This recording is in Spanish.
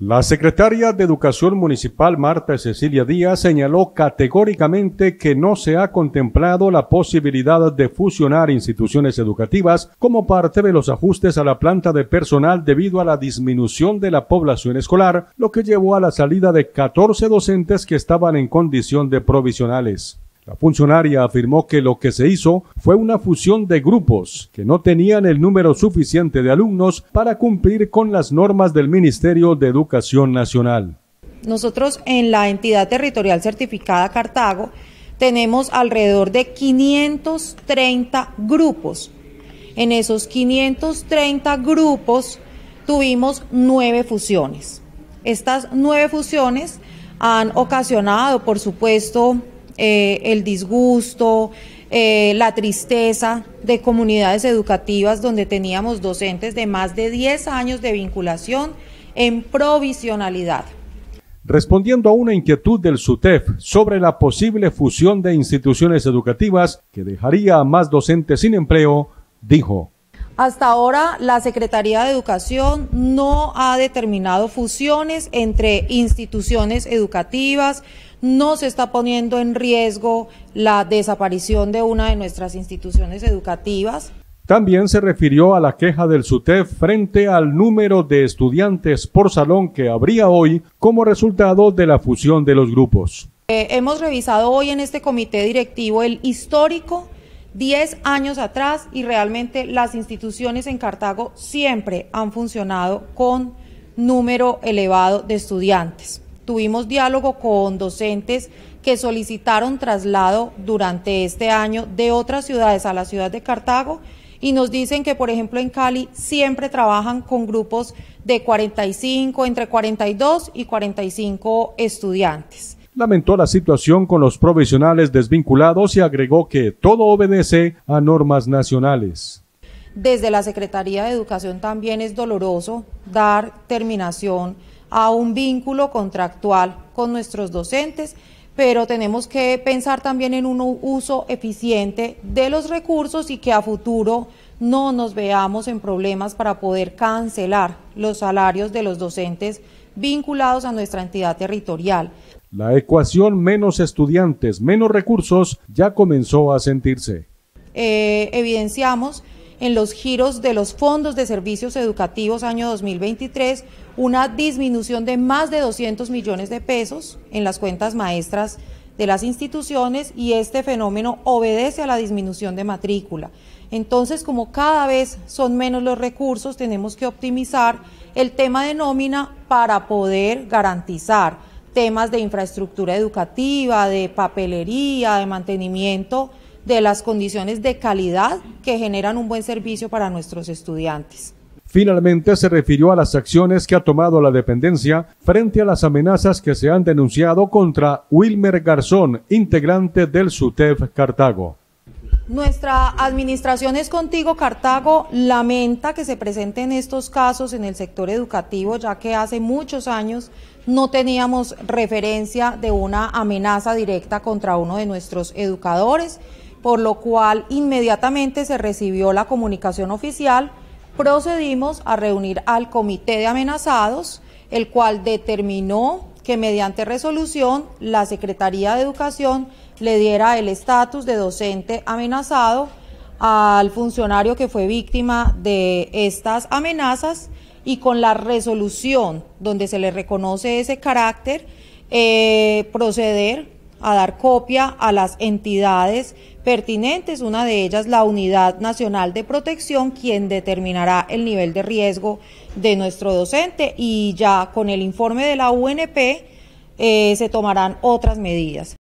La secretaria de Educación Municipal Marta Cecilia Díaz señaló categóricamente que no se ha contemplado la posibilidad de fusionar instituciones educativas como parte de los ajustes a la planta de personal debido a la disminución de la población escolar, lo que llevó a la salida de 14 docentes que estaban en condición de provisionales. La funcionaria afirmó que lo que se hizo fue una fusión de grupos que no tenían el número suficiente de alumnos para cumplir con las normas del Ministerio de Educación Nacional. Nosotros en la entidad territorial certificada Cartago tenemos alrededor de 530 grupos. En esos 530 grupos tuvimos nueve fusiones. Estas nueve fusiones han ocasionado, por supuesto, eh, el disgusto, eh, la tristeza de comunidades educativas donde teníamos docentes de más de 10 años de vinculación en provisionalidad. Respondiendo a una inquietud del SUTEF sobre la posible fusión de instituciones educativas que dejaría a más docentes sin empleo, dijo. Hasta ahora, la Secretaría de Educación no ha determinado fusiones entre instituciones educativas, no se está poniendo en riesgo la desaparición de una de nuestras instituciones educativas. También se refirió a la queja del SUTEF frente al número de estudiantes por salón que habría hoy como resultado de la fusión de los grupos. Eh, hemos revisado hoy en este comité directivo el histórico 10 años atrás y realmente las instituciones en Cartago siempre han funcionado con número elevado de estudiantes. Tuvimos diálogo con docentes que solicitaron traslado durante este año de otras ciudades a la ciudad de Cartago y nos dicen que, por ejemplo, en Cali siempre trabajan con grupos de 45, entre 42 y 45 estudiantes lamentó la situación con los profesionales desvinculados y agregó que todo obedece a normas nacionales. Desde la Secretaría de Educación también es doloroso dar terminación a un vínculo contractual con nuestros docentes, pero tenemos que pensar también en un uso eficiente de los recursos y que a futuro no nos veamos en problemas para poder cancelar los salarios de los docentes vinculados a nuestra entidad territorial. La ecuación menos estudiantes, menos recursos ya comenzó a sentirse. Eh, evidenciamos en los giros de los fondos de servicios educativos año 2023 una disminución de más de 200 millones de pesos en las cuentas maestras de las instituciones y este fenómeno obedece a la disminución de matrícula. Entonces, como cada vez son menos los recursos, tenemos que optimizar el tema de nómina para poder garantizar temas de infraestructura educativa, de papelería, de mantenimiento, de las condiciones de calidad que generan un buen servicio para nuestros estudiantes. Finalmente se refirió a las acciones que ha tomado la dependencia frente a las amenazas que se han denunciado contra Wilmer Garzón, integrante del SUTEF Cartago. Nuestra administración es contigo, Cartago, lamenta que se presenten estos casos en el sector educativo, ya que hace muchos años no teníamos referencia de una amenaza directa contra uno de nuestros educadores, por lo cual inmediatamente se recibió la comunicación oficial, procedimos a reunir al comité de amenazados, el cual determinó que mediante resolución la Secretaría de Educación le diera el estatus de docente amenazado al funcionario que fue víctima de estas amenazas y con la resolución donde se le reconoce ese carácter, eh, proceder a dar copia a las entidades pertinentes, una de ellas la Unidad Nacional de Protección, quien determinará el nivel de riesgo de nuestro docente y ya con el informe de la UNP eh, se tomarán otras medidas.